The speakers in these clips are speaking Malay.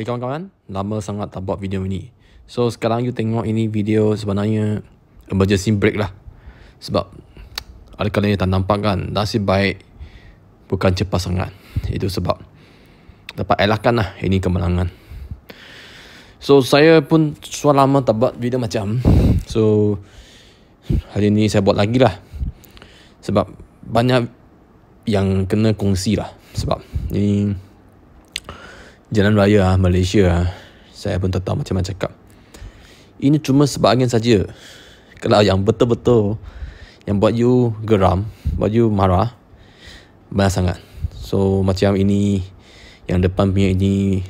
Hey kawan-kawan, lama sangat tak buat video ini. So sekarang you tengok ini video sebenarnya emergency break lah. Sebab ada kalanya tak nampak kan, nasib baik bukan cepat sangat. Itu sebab dapat elakkan lah ini kemenangan. So saya pun suara lama tak buat video macam. So hari ini saya buat lagi lah. Sebab banyak yang kena kongsi lah. Sebab ini jalan raya ah, Malaysia ah. saya pun tak tahu macam mana cakap ini cuma sebahagian saja kalau yang betul-betul yang buat you geram buat you marah banyak sangat so macam ini yang depan punya ini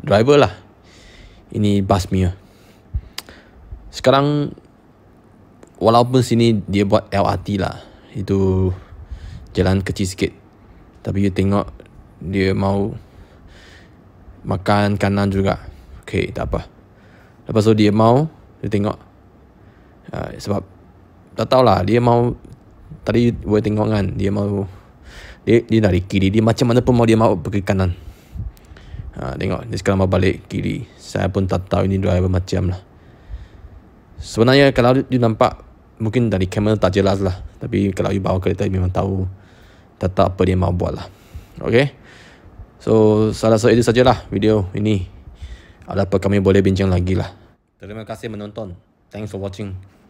driver lah ini bus punya sekarang walaupun sini dia buat LRT lah itu jalan kecil sikit tapi you tengok dia mau makan kanan juga. Okay, tak apa. Lepas tu dia mau, dia tengok. Uh, sebab, tak tahulah dia mau, tadi boleh tengok kan, dia mau, dia, dia dari kiri, dia macam mana pun mau dia mau pergi kanan. Uh, tengok, dia sekarang mau balik kiri. Saya pun tak tahu ini driver macam lah. Sebenarnya kalau dia nampak, mungkin dari kamera tak jelas lah. Tapi kalau you bawa kereta, memang tahu, tak tahu apa dia mau buat lah. Okay. So salah satu itu sajalah video ini. Ada apa kami boleh bincang lagi lah. Terima kasih menonton. Thanks for watching.